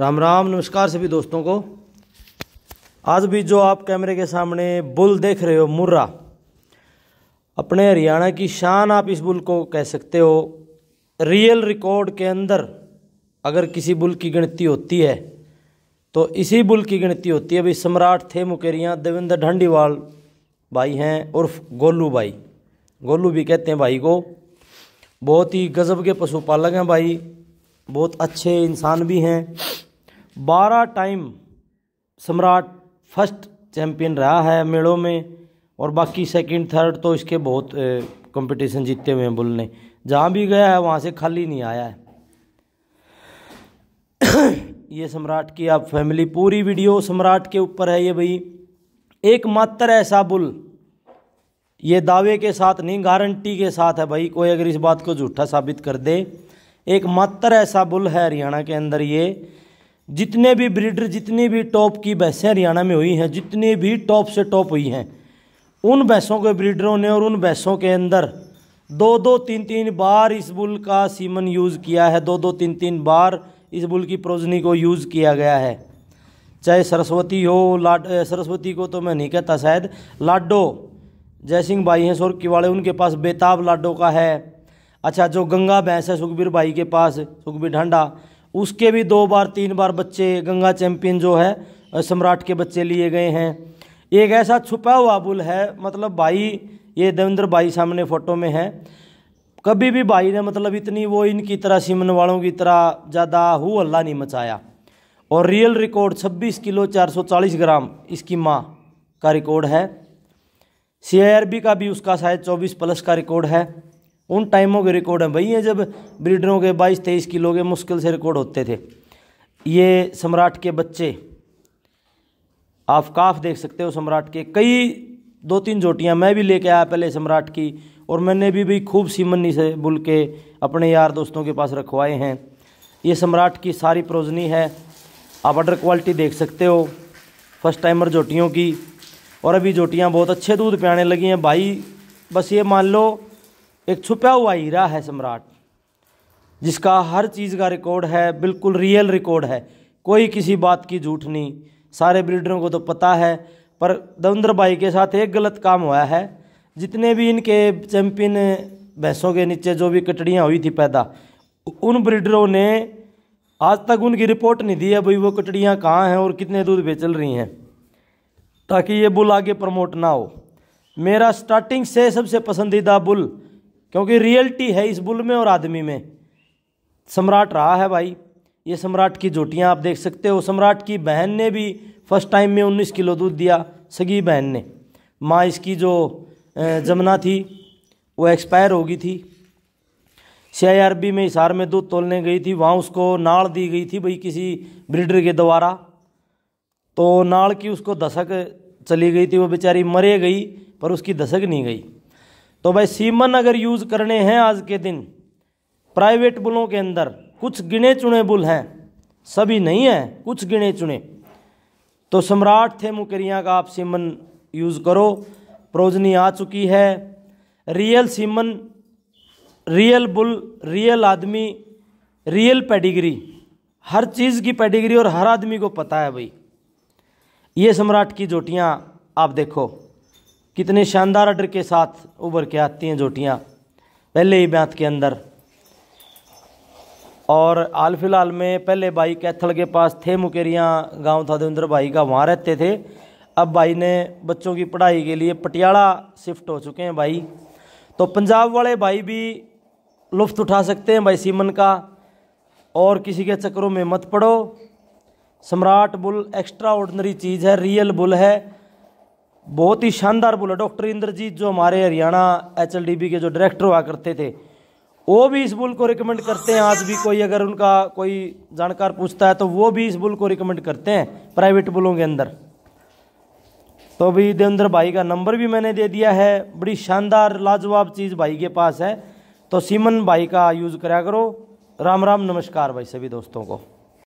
राम राम नमस्कार सभी दोस्तों को आज भी जो आप कैमरे के सामने बुल देख रहे हो मुर्रा अपने हरियाणा की शान आप इस बुल को कह सकते हो रियल रिकॉर्ड के अंदर अगर किसी बुल की गिनती होती है तो इसी बुल की गिनती होती है अभी सम्राट थे मुकेरियाँ देवेंद्र ढंडीवाल भाई हैं उर्फ गोलू भाई गोलू भी कहते हैं भाई को बहुत ही गज़ब के पशुपालक हैं भाई बहुत अच्छे इंसान भी हैं बारह टाइम सम्राट फर्स्ट चैंपियन रहा है मेड़ों में और बाकी सेकंड थर्ड तो इसके बहुत कंपटीशन जीते हुए हैं बुल ने जहाँ भी गया है वहाँ से खाली नहीं आया है ये सम्राट की आप फैमिली पूरी वीडियो सम्राट के ऊपर है ये भाई एकमात्र ऐसा बुल ये दावे के साथ नहीं गारंटी के साथ है भाई कोई अगर इस बात को झूठा साबित कर दे एकमात्र ऐसा बुल है हरियाणा के अंदर ये जितने भी ब्रीडर जितनी भी टॉप की भैंसें हरियाणा में हुई हैं जितनी भी टॉप से टॉप हुई हैं उन भैंसों के ब्रीडरों ने और उन भैंसों के अंदर दो दो तीन तीन बार इस बुल का सीमन यूज़ किया है दो दो तीन तीन बार इस बुल की प्रोजनी को यूज़ किया गया है चाहे सरस्वती हो लाड सरस्वती को तो मैं नहीं कहता शायद लाडो जयसिंह भाई हैं सोर किवाड़े उनके पास बेताब लाडो का है अच्छा जो गंगा भैंस है सुखबीर भाई के पास सुखबीर ढांडा उसके भी दो बार तीन बार बच्चे गंगा चैंपियन जो है सम्राट के बच्चे लिए गए हैं एक ऐसा छुपा हुआ बुल है मतलब भाई ये देवेंद्र भाई सामने फ़ोटो में है कभी भी भाई ने मतलब इतनी वो इनकी तरह सिमन वालों की तरह ज़्यादा हु अल्लाह नहीं मचाया और रियल रिकॉर्ड 26 किलो 440 ग्राम इसकी माँ का रिकॉर्ड है सी का भी उसका शायद 24 प्लस का रिकॉर्ड है उन टाइमों के रिकॉर्ड हैं भाई ये जब ब्रीडरों के बाईस तेईस किलो के मुश्किल से रिकॉर्ड होते थे ये सम्राट के बच्चे आप काफ देख सकते हो सम्राट के कई दो तीन जोटियाँ मैं भी लेके आया पहले सम्राट की और मैंने भी भाई खूब सीमनी से बुल के अपने यार दोस्तों के पास रखवाए हैं ये सम्राट की सारी प्रोजनी है आप ऑर्डर क्वालिटी देख सकते हो फर्स्ट टाइमर जोटियों की और अभी जोटियाँ बहुत अच्छे दूध पियाने लगी हैं भाई बस ये मान लो एक छुपा हुआ हीरा है सम्राट जिसका हर चीज़ का रिकॉर्ड है बिल्कुल रियल रिकॉर्ड है कोई किसी बात की झूठ नहीं सारे ब्रीडरों को तो पता है पर दविंद्र भाई के साथ एक गलत काम हुआ है जितने भी इनके चैम्पियन भैंसों के नीचे जो भी कटड़ियाँ हुई थी पैदा उन ब्रीडरों ने आज तक उनकी रिपोर्ट नहीं दी है भाई वो कटड़ियाँ कहाँ हैं और कितने दूध बेचल रही हैं ताकि ये बुल आगे प्रमोट ना हो मेरा स्टार्टिंग से सबसे पसंदीदा बुल क्योंकि रियलिटी है इस बुल में और आदमी में सम्राट रहा है भाई ये सम्राट की जोटियाँ आप देख सकते हो सम्राट की बहन ने भी फर्स्ट टाइम में 19 किलो दूध दिया सगी बहन ने माँ इसकी जो जमुना थी वो एक्सपायर हो गई थी सी में इशार में दूध तोलने गई थी वहाँ उसको नाड़ दी गई थी भाई किसी ब्रिडर के द्वारा तो नाड़ की उसको दशक चली गई थी वो बेचारी मरे गई पर उसकी दशक नहीं गई तो भाई सीमन अगर यूज़ करने हैं आज के दिन प्राइवेट बुलों के अंदर कुछ गिने चुने बुल हैं सभी नहीं हैं कुछ गिने चुने तो सम्राट थे मुकरिया का आप सीमन यूज़ करो प्रोजनी आ चुकी है real semen real bull real आदमी रियल पेडिग्री हर चीज़ की पेडिग्री और हर आदमी को पता है भाई ये सम्राट की जोटियाँ आप देखो कितने शानदार अडर के साथ उभर के आती हैं जोटियाँ पहले ही ब्यांत के अंदर और हाल फिलहाल में पहले भाई कैथल के पास थे मुकेरियाँ गांव था देवेंद्र भाई का वहाँ रहते थे अब भाई ने बच्चों की पढ़ाई के लिए पटियाला शिफ्ट हो चुके हैं भाई तो पंजाब वाले भाई भी लुफ्त उठा सकते हैं भाई सीमन का और किसी के चक्करों में मत पड़ो सम्राट बुल एक्स्ट्रा ऑर्डनरी चीज़ है रियल बुल है बहुत ही शानदार बोला डॉक्टर इंद्रजीत जो हमारे हरियाणा एच के जो डायरेक्टर हुआ करते थे वो भी इस बुल को रिकमेंड करते हैं आज भी कोई अगर उनका कोई जानकार पूछता है तो वो भी इस बुल को रिकमेंड करते हैं प्राइवेट बुलों के अंदर तो अभी देवेंद्र भाई का नंबर भी मैंने दे दिया है बड़ी शानदार लाजवाब चीज़ भाई के पास है तो सीमन भाई का यूज़ करा करो राम राम नमस्कार भाई सभी दोस्तों को